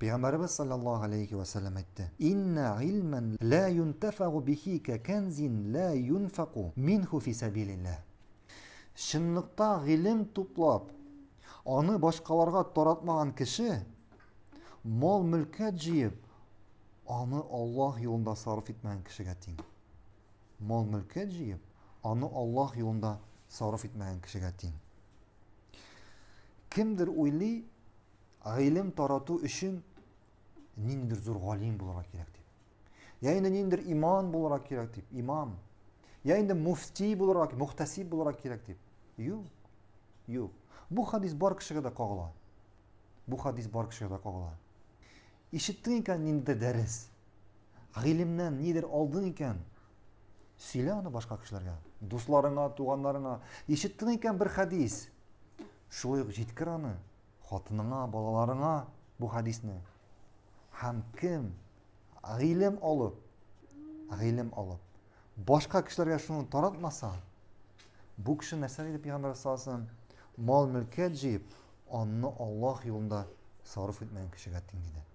Peygamberimiz sallallahu aleyhi ve sellem aittir. Инна ilmen la юнтафагу bihi ka kenzin la юнфаку minhu fi sabilillah. Şimniqta gilem toplap, onu başqalarga toratmagan kişi, mol мал jiyib, onu Allah yolında saruf etmeyn kişi gətin. Mol-mülkə jiyib, onu Allah yolunda saruf etmeyn kişi gətin. Kimdir ғилем тарату үшін ниндидер зур ғалим болырға керек деп я енді ниндидер имам болырға керек деп имам я енді муфти мухтасиб болырға керек деп юқ юқ бұл хадис бар кішіге де қағыла бұл хадис бар кішіге де қағыла ишеттің екен ниндидер дәріс ғилімнен нидер алдың екен сөйле аны башқа кишилерге дусларыңа туғандарыңа ишеттің екен бір хадис шулай жеткір аны хатыныңа балаларыңа бу хадисне һәм кем ғилем алып ғилем алып башка кешеләргә шуны таратмаса бу кеше нәрсә дип пайғамбар саллаллаху мал мөлкәт җыеп аны аллаһ юлында сарыф итмәгән кешегә тиң диде